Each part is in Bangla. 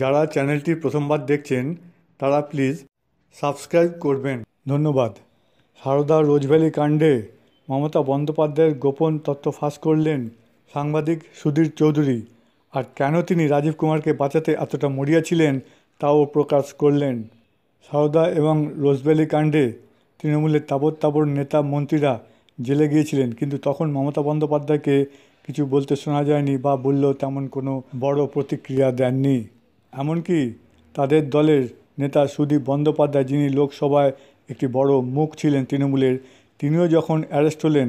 যারা চ্যানেলটি প্রথমবার দেখছেন তারা প্লিজ সাবস্ক্রাইব করবেন ধন্যবাদ সারদা রোজভ্যালি কাণ্ডে মমতা বন্দ্যোপাধ্যায়ের গোপন তথ্য ফাঁস করলেন সাংবাদিক সুধীর চৌধুরী আর কেন তিনি রাজীব কুমারকে বাঁচাতে এতটা মরিয়াছিলেন তাও প্রকাশ করলেন সারদা এবং রোজভ্যালি কাণ্ডে তৃণমূলের তাবর তাবর নেতা মন্ত্রীরা জেলে গিয়েছিলেন কিন্তু তখন মমতা বন্দ্যোপাধ্যায়কে কিছু বলতে শোনা যায়নি বা বললেও তেমন কোনো বড় প্রতিক্রিয়া দেননি এমনকি তাদের দলের নেতা সুদীপ বন্দ্যোপাধ্যায় যিনি লোকসভায় একটি বড় মুখ ছিলেন তৃণমূলের তিনিও যখন অ্যারেস্ট হলেন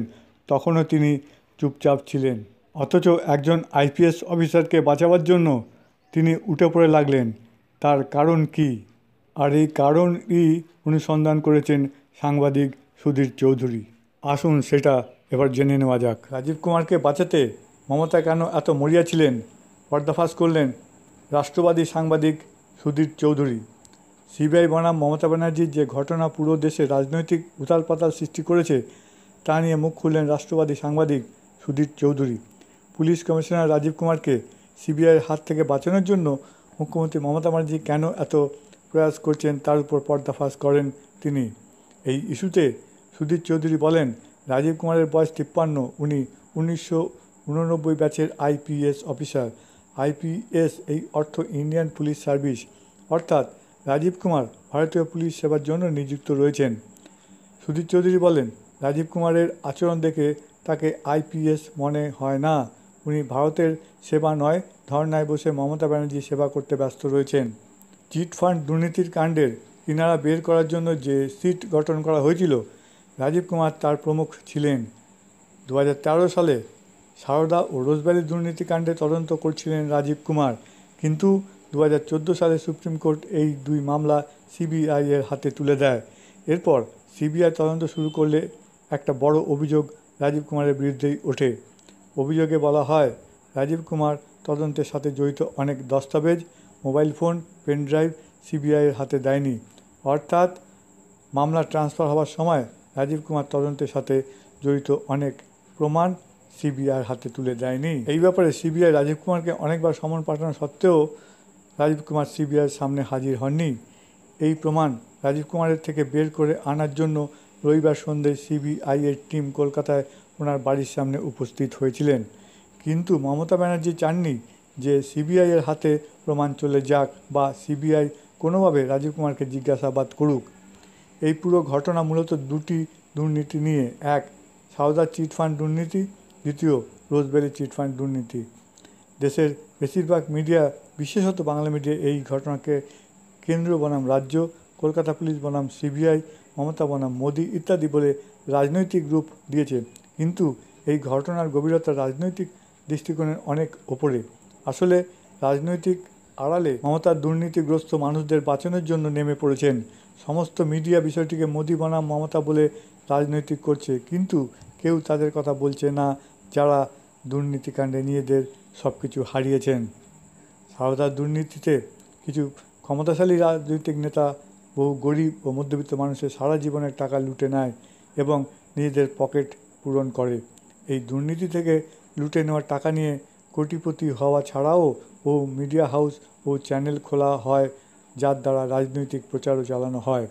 তখনও তিনি চুপচাপ ছিলেন অথচ একজন আইপিএস অফিসারকে বাঁচাবার জন্য তিনি উঠে পড়ে লাগলেন তার কারণ কি আর এই কারণই অনুসন্ধান করেছেন সাংবাদিক সুধীর চৌধুরী আসুন সেটা এবার জেনে নেওয়া যাক রাজীব কুমারকে বাঁচাতে মমতা কেন এত মরিয়া ছিলেন পর্দাফাশ করলেন রাষ্ট্রবাদী সাংবাদিক সুধীর চৌধুরী সিবিআই বনাম মমতা ব্যানার্জির যে ঘটনা পুরো দেশে রাজনৈতিক উথালপাতাল সৃষ্টি করেছে তা নিয়ে মুখ খুললেন রাষ্ট্রবাদী সাংবাদিক সুধীর চৌধুরী পুলিশ কমিশনার রাজীব কুমারকে সিবিআইয়ের হাত থেকে বাঁচানোর জন্য মুখ্যমন্ত্রী মমতা ব্যানার্জি কেন এত প্রয়াস করছেন তার উপর পর্দাফাস করেন তিনি এই ইস্যুতে সুধীর চৌধুরী বলেন রাজীব কুমারের বয়স তিপ্পান্ন উনি উনিশশো উননব্বই ব্যাচের আইপিএস অফিসার আইপিএস এই অর্থ ইন্ডিয়ান পুলিশ সার্ভিস অর্থাৎ রাজীব কুমার ভারতীয় পুলিশ সেবার জন্য নিযুক্ত রয়েছেন সুধীর চৌধুরী বলেন রাজীব কুমারের আচরণ দেখে তাকে আইপিএস মনে হয় না উনি ভারতের সেবা নয় ধর্নায় বসে মমতা ব্যানার্জি সেবা করতে ব্যস্ত রয়েছেন চিট ফান্ড দুর্নীতির কাণ্ডের কিনারা বের করার জন্য যে সিট গঠন করা হয়েছিল রাজীব কুমার তার প্রমুখ ছিলেন দু সালে সারদা ও রোজভ্যালি দুর্নীতিকাণ্ডে তদন্ত করছিলেন রাজীব কুমার কিন্তু দু সালে সুপ্রিম কোর্ট এই দুই মামলা সিবিআই এর হাতে তুলে দেয় এরপর সিবিআই তদন্ত শুরু করলে একটা বড় অভিযোগ রাজীব কুমারের বিরুদ্ধেই ওঠে অভিযোগে বলা হয় রাজীব কুমার তদন্তের সাথে জড়িত অনেক দস্তাবেজ মোবাইল ফোন পেনড্রাইভ সিবিআইয়ের হাতে দেয়নি অর্থাৎ মামলা ট্রান্সফার হওয়ার সময় রাজীব কুমার তদন্তের সাথে জড়িত অনেক প্রমাণ সিবিআই হাতে তুলে দেয়নি এই ব্যাপারে সিবিআই রাজীব কুমারকে অনেকবার সমন পাঠানো সত্ত্বেও রাজীব কুমার সিবিআইয়ের সামনে হাজির হননি এই প্রমাণ রাজীব কুমারের থেকে বের করে আনার জন্য রবিবার সন্ধ্যে সিবিআইয়ের টিম কলকাতায় ওনার বাড়ির সামনে উপস্থিত হয়েছিলেন কিন্তু মমতা ব্যানার্জি চাননি যে সিবিআইয়ের হাতে প্রমাণ চলে যাক বা সিবিআই কোনোভাবে রাজীব কুমারকে জিজ্ঞাসাবাদ করুক এই পুরো ঘটনা মূলত দুটি দুর্নীতি নিয়ে এক চিট চিটফান্ড দুর্নীতি দ্বিতীয় রোজবেরি চিটফান্ড দুর্নীতি দেশের বেশিরভাগ মিডিয়া বিশেষত বাংলা মিডিয়া এই ঘটনাকে কেন্দ্র বনাম রাজ্য কলকাতা পুলিশ বনাম সিবিআই মমতা বনাম মোদি ইত্যাদি বলে রাজনৈতিক রূপ দিয়েছে কিন্তু এই ঘটনার গভীরতা রাজনৈতিক দৃষ্টিকোণের অনেক ওপরে আসলে রাজনৈতিক আড়ালে মমতার দুর্নীতিগ্রস্ত মানুষদের বাঁচানোর জন্য নেমে পড়েছেন সমস্ত মিডিয়া বিষয়টিকে মোদি বনাম মমতা বলে রাজনৈতিক করছে কিন্তু কেউ তাদের কথা বলছে না যারা দুর্নীতিকাণ্ডে নিজেদের সব কিছু হারিয়েছেন সারদার দুর্নীতিতে কিছু ক্ষমতাশালী রাজনৈতিক নেতা বহু গরিব ও মধ্যবিত্ত মানুষের সারা জীবনের টাকা লুটে নেয় এবং নিজেদের পকেট পূরণ করে এই দুর্নীতি থেকে লুটে নেওয়ার টাকা নিয়ে কোটিপতি হওয়া ছাড়াও ও মিডিয়া হাউস ও চ্যানেল খোলা হয় যার দ্বারা রাজনৈতিক প্রচারও চালানো হয়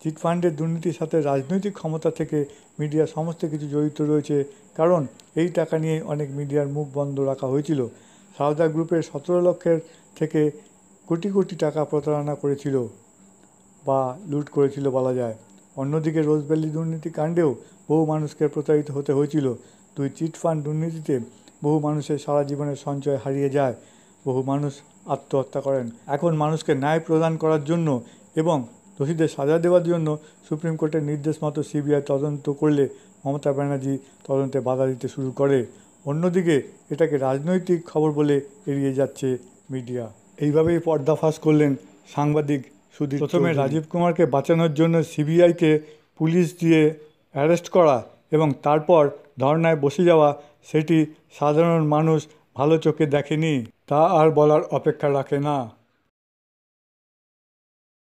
চিটফান্ডের দুর্নীতির সাথে রাজনৈতিক ক্ষমতা থেকে মিডিয়া সমস্ত কিছু জড়িত রয়েছে কারণ এই টাকা নিয়ে অনেক মিডিয়ার মুখ বন্ধ রাখা হয়েছিল সারদা গ্রুপের সতেরো লক্ষের থেকে কোটি কোটি টাকা প্রতারণা করেছিল বা লুট করেছিল বলা যায় অন্যদিকে রোজভ্যালি দুর্নীতি কাণ্ডেও বহু মানুষকে প্রতারিত হতে হয়েছিল দুই চিটফান্ড দুর্নীতিতে বহু মানুষের সারা জীবনের সঞ্চয় হারিয়ে যায় বহু মানুষ আত্মহত্যা করেন এখন মানুষকে ন্যায় প্রদান করার জন্য এবং দোষীদের সাজা দেওয়ার জন্য সুপ্রিম কোর্টের নির্দেশ মতো সিবিআই তদন্ত করলে মমতা ব্যানার্জি তদন্তে বাধা দিতে শুরু করে অন্যদিকে এটাকে রাজনৈতিক খবর বলে এড়িয়ে যাচ্ছে মিডিয়া এইভাবেই পর্দাফাশ করলেন সাংবাদিক সুদীপ প্রথমে রাজীব কুমারকে বাঁচানোর জন্য সিবিআইকে পুলিশ দিয়ে অ্যারেস্ট করা এবং তারপর ধর্নায় বসে যাওয়া সেটি সাধারণ মানুষ ভালো চোখে দেখেনি তা আর বলার অপেক্ষা রাখে না